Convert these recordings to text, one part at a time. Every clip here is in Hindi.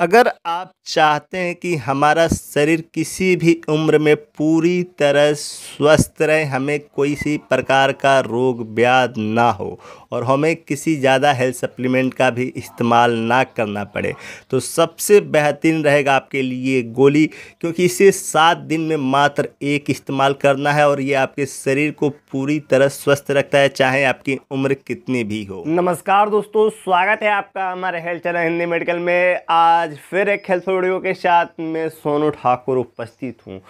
अगर आप चाहते हैं कि हमारा शरीर किसी भी उम्र में पूरी तरह स्वस्थ रहे हमें कोई सी प्रकार का रोग व्याध ना हो और हमें किसी ज़्यादा हेल्थ सप्लीमेंट का भी इस्तेमाल ना करना पड़े तो सबसे बेहतरीन रहेगा आपके लिए गोली क्योंकि इसे सात दिन में मात्र एक इस्तेमाल करना है और ये आपके शरीर को पूरी तरह स्वस्थ रखता है चाहे आपकी उम्र कितनी भी हो नमस्कार दोस्तों स्वागत है आपका हमारे हेल्थ चैनल हिंदी मेडिकल में आज आज फिर एक हेल्थ वीडियो के साथ मैं सोनू ठाकुर उपस्थित हूँ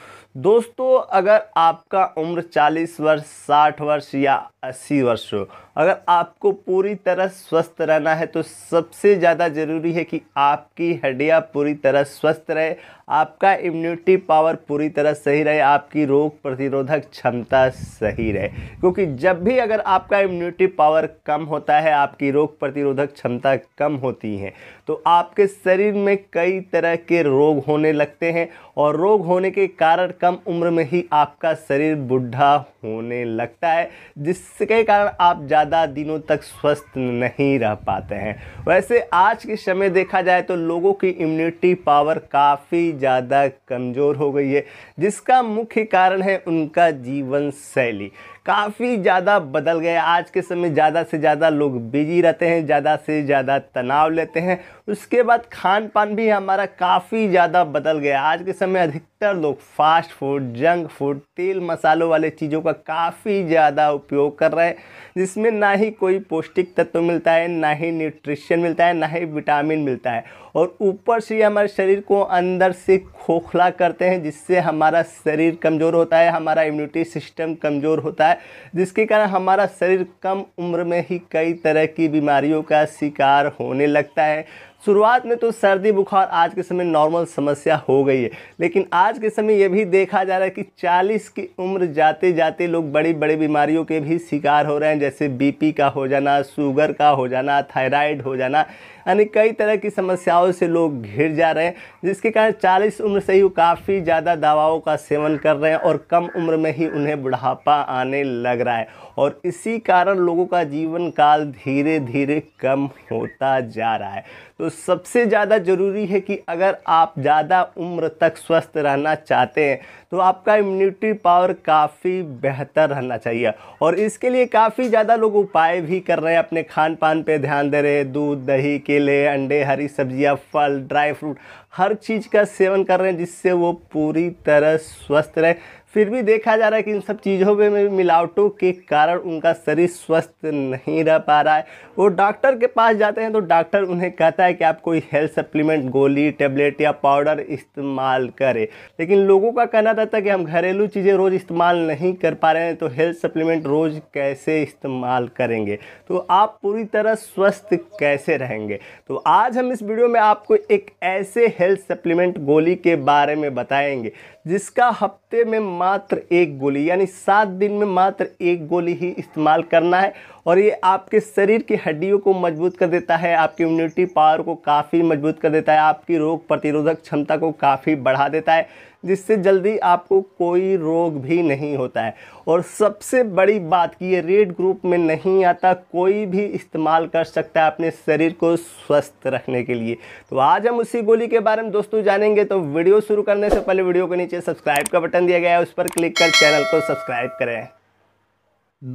दोस्तों अगर आपका उम्र 40 वर्ष 60 वर्ष या 80 वर्ष हो अगर आपको पूरी तरह स्वस्थ रहना है तो सबसे ज़्यादा ज़रूरी है कि आपकी हड्डियाँ पूरी तरह स्वस्थ रहे आपका इम्यूनिटी पावर पूरी तरह सही रहे आपकी रोग प्रतिरोधक क्षमता सही रहे क्योंकि जब भी अगर आपका इम्यूनिटी पावर कम होता है आपकी रोग प्रतिरोधक क्षमता कम होती है तो आपके शरीर में कई तरह के रोग होने लगते हैं और रोग होने के कारण कम उम्र में ही आपका शरीर बुढ़ा होने लगता है जिसके कारण आप ज़्यादा दिनों तक स्वस्थ नहीं रह पाते हैं वैसे आज के समय देखा जाए तो लोगों की इम्यूनिटी पावर काफ़ी ज़्यादा कमज़ोर हो गई है जिसका मुख्य कारण है उनका जीवन शैली काफ़ी ज़्यादा बदल गया आज के समय ज़्यादा से ज़्यादा लोग बिजी रहते हैं ज़्यादा से ज़्यादा तनाव लेते हैं उसके बाद खान पान भी हमारा काफ़ी ज़्यादा बदल गया आज के समय अधिकतर लोग फास्ट फूड जंक फूड तेल मसालों वाले चीज़ों का काफ़ी ज़्यादा उपयोग कर रहे हैं जिसमें ना ही कोई पौष्टिक तत्व मिलता है ना ही न्यूट्रिशन मिलता है ना ही विटामिन मिलता है और ऊपर से हमारे शरीर को अंदर से खोखला करते हैं जिससे हमारा शरीर कमज़ोर होता है हमारा इम्यूनिटी सिस्टम कमज़ोर होता है जिसके कारण हमारा शरीर कम उम्र में ही कई तरह की बीमारियों का शिकार होने लगता है शुरुआत में तो सर्दी बुखार आज के समय नॉर्मल समस्या हो गई है लेकिन आज के समय यह भी देखा जा रहा है कि 40 की उम्र जाते जाते लोग बड़ी बड़ी बीमारियों के भी शिकार हो रहे हैं जैसे बी का हो जाना शुगर का हो जाना थायराइड हो जाना यानी कई तरह की समस्याओं से लोग घिर जा रहे हैं जिसके कारण चालीस उम्र से ही काफ़ी ज़्यादा दवाओं का सेवन कर रहे हैं और कम उम्र में ही उन्हें बुढ़ापा आने लग रहा है और इसी कारण लोगों का जीवन काल धीरे धीरे कम होता जा रहा है तो तो सबसे ज़्यादा ज़रूरी है कि अगर आप ज़्यादा उम्र तक स्वस्थ रहना चाहते हैं तो आपका इम्यूनिटी पावर काफ़ी बेहतर रहना चाहिए और इसके लिए काफ़ी ज़्यादा लोग उपाय भी कर रहे हैं अपने खान पान पर ध्यान दे रहे हैं दूध दही केले अंडे हरी सब्जियाँ फल ड्राई फ्रूट हर चीज़ का सेवन कर रहे हैं जिससे वो पूरी तरह स्वस्थ रहे फिर भी देखा जा रहा है कि इन सब चीज़ों में मिलावटों के कारण उनका शरीर स्वस्थ नहीं रह पा रहा है वो डॉक्टर के पास जाते हैं तो डॉक्टर उन्हें कहता है कि आप कोई हेल्थ सप्लीमेंट गोली टेबलेट या पाउडर इस्तेमाल करें लेकिन लोगों का कहना रहता कि हम घरेलू चीज़ें रोज़ इस्तेमाल नहीं कर पा रहे हैं तो हेल्थ सप्लीमेंट रोज़ कैसे इस्तेमाल करेंगे तो आप पूरी तरह स्वस्थ कैसे रहेंगे तो आज हम इस वीडियो में आपको एक ऐसे हेल्थ सप्लीमेंट गोली के बारे में बताएंगे जिसका हफ्ते में मात्र एक गोली यानी सात दिन में मात्र एक गोली ही इस्तेमाल करना है और ये आपके शरीर की हड्डियों को मजबूत कर देता है आपकी इम्यूनिटी पावर को काफ़ी मजबूत कर देता है आपकी रोग प्रतिरोधक क्षमता को काफ़ी बढ़ा देता है जिससे जल्दी आपको कोई रोग भी नहीं होता है और सबसे बड़ी बात कि ये रेड ग्रुप में नहीं आता कोई भी इस्तेमाल कर सकता है अपने शरीर को स्वस्थ रखने के लिए तो आज हम उसी गोली के बारे में दोस्तों जानेंगे तो वीडियो शुरू करने से पहले वीडियो के नीचे सब्सक्राइब का बटन दिया गया है उस पर क्लिक कर चैनल को सब्सक्राइब करें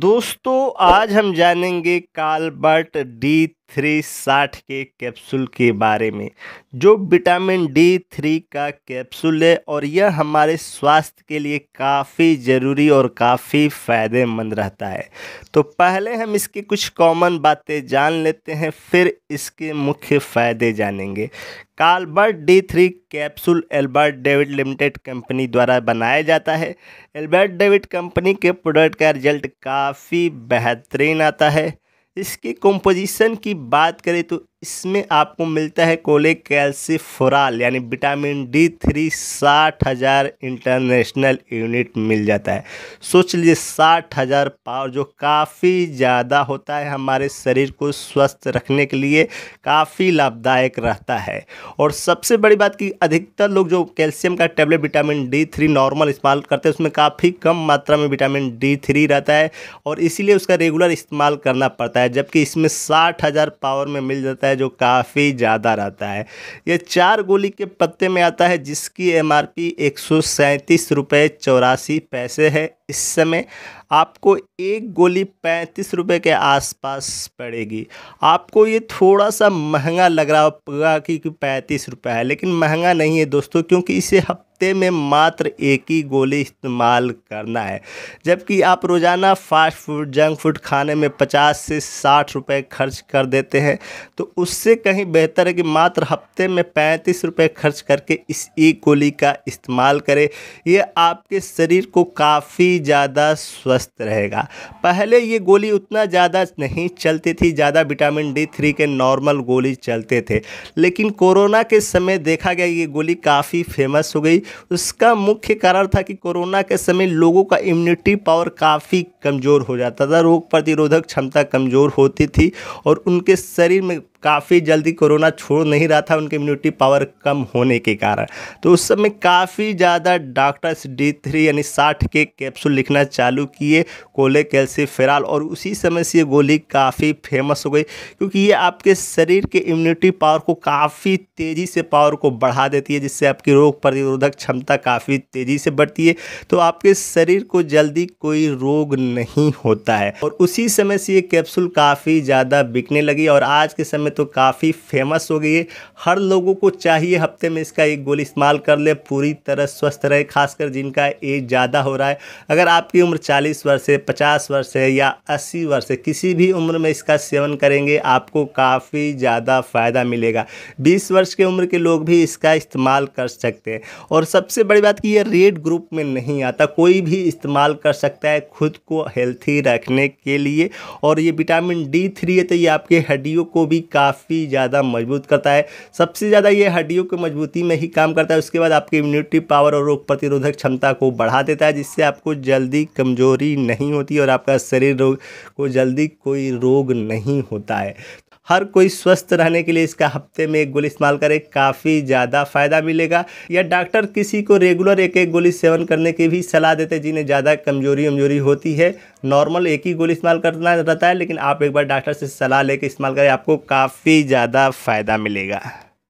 दोस्तों आज हम जानेंगे कालबर्ट डी थ्री साठ के कैप्सूल के बारे में जो विटामिन डी थ्री का कैप्सूल है और यह हमारे स्वास्थ्य के लिए काफ़ी ज़रूरी और काफ़ी फ़ायदेमंद रहता है तो पहले हम इसकी कुछ कॉमन बातें जान लेते हैं फिर इसके मुख्य फ़ायदे जानेंगे Calbert D three capsule Albert David limited company द्वारा बनाया जाता है एल्बर्ट डेविड कंपनी के प्रोडक्ट का रिजल्ट काफ़ी बेहतरीन आता है इसकी कंपोजिशन की बात करें तो इसमें आपको मिलता है कोले कैल्सीफोराल यानी विटामिन डी थ्री साठ हज़ार इंटरनेशनल यूनिट मिल जाता है सोच लीजिए साठ हज़ार पावर जो काफ़ी ज़्यादा होता है हमारे शरीर को स्वस्थ रखने के लिए काफ़ी लाभदायक रहता है और सबसे बड़ी बात कि अधिकतर लोग जो कैल्शियम का tablet vitamin D three normal इस्तेमाल करते हैं उसमें काफ़ी कम मात्रा में विटामिन डी थ्री रहता है और इसीलिए उसका रेगुलर इस्तेमाल करना पड़ता है जबकि इसमें साठ हज़ार पावर में मिल जाता है है जो काफ़ी ज़्यादा रहता है ये चार गोली के पत्ते में आता है जिसकी एम आर पी एक सौ सैंतीस रुपये चौरासी पैसे है इस समय आपको एक गोली पैंतीस रुपये के आसपास पड़ेगी आपको ये थोड़ा सा महंगा लग रहा होगा कि पैंतीस रुपये है लेकिन महंगा नहीं है दोस्तों क्योंकि इसे हफ्ते में मात्र एक ही गोली इस्तेमाल करना है जबकि आप रोज़ाना फास्ट फूड जंक फूड खाने में पचास से साठ रुपये खर्च कर देते हैं तो उससे कहीं बेहतर है कि मात्र हफ्ते में पैंतीस रुपये खर्च करके इस एक गोली का इस्तेमाल करें यह आपके शरीर को काफ़ी ही ज़्यादा स्वस्थ रहेगा पहले ये गोली उतना ज़्यादा नहीं चलती थी ज़्यादा विटामिन डी थ्री के नॉर्मल गोली चलते थे लेकिन कोरोना के समय देखा गया ये गोली काफ़ी फेमस हो गई उसका मुख्य कारण था कि कोरोना के समय लोगों का इम्यूनिटी पावर काफ़ी कमज़ोर हो जाता था रोग प्रतिरोधक क्षमता कमज़ोर होती थी और उनके शरीर में काफ़ी जल्दी कोरोना छोड़ नहीं रहा था उनकी इम्यूनिटी पावर कम होने के कारण तो उस समय काफ़ी ज़्यादा डॉक्टर्स डी थ्री यानी साठ के कैप्सूल लिखना चालू किए कोले फेराल और उसी समय से ये गोली काफ़ी फेमस हो गई क्योंकि ये आपके शरीर के इम्यूनिटी पावर को काफ़ी तेज़ी से पावर को बढ़ा देती है जिससे आपकी रोग प्रतिरोधक क्षमता काफ़ी तेज़ी से बढ़ती है तो आपके शरीर को जल्दी कोई रोग नहीं होता है और उसी समय से ये कैप्सूल काफ़ी ज़्यादा बिकने लगी और आज के समय तो काफ़ी फेमस हो गई है हर लोगों को चाहिए हफ्ते में इसका एक गोली इस्तेमाल कर ले पूरी तरह स्वस्थ रहे खासकर जिनका एज ज़्यादा हो रहा है अगर आपकी उम्र चालीस वर्ष है पचास वर्ष है या अस्सी वर्ष है किसी भी उम्र में इसका सेवन करेंगे आपको काफ़ी ज़्यादा फ़ायदा मिलेगा बीस वर्ष के उम्र के लोग भी इसका इस्तेमाल कर सकते हैं और सबसे बड़ी बात कि यह रेड ग्रुप में नहीं आता कोई भी इस्तेमाल कर सकता है खुद को हेल्थी रखने के लिए और ये विटामिन डी थ्री है तो ये आपके हड्डियों को भी का काफ़ी ज़्यादा मजबूत करता है सबसे ज़्यादा ये हड्डियों की मजबूती में ही काम करता है उसके बाद आपकी इम्यूनिटी पावर और रोग प्रतिरोधक क्षमता को बढ़ा देता है जिससे आपको जल्दी कमजोरी नहीं होती और आपका शरीर रोग को जल्दी कोई रोग नहीं होता है हर कोई स्वस्थ रहने के लिए इसका हफ्ते में एक गोली इस्तेमाल करें काफ़ी ज़्यादा फ़ायदा मिलेगा या डॉक्टर किसी को रेगुलर एक एक गोली सेवन करने की भी सलाह देते हैं जिन्हें ज़्यादा कमजोरी वमजोरी होती है नॉर्मल एक ही गोली इस्तेमाल करना रहता है लेकिन आप एक बार डॉक्टर से सलाह लेकर इस्तेमाल करें आपको काफ़ी ज़्यादा फ़ायदा मिलेगा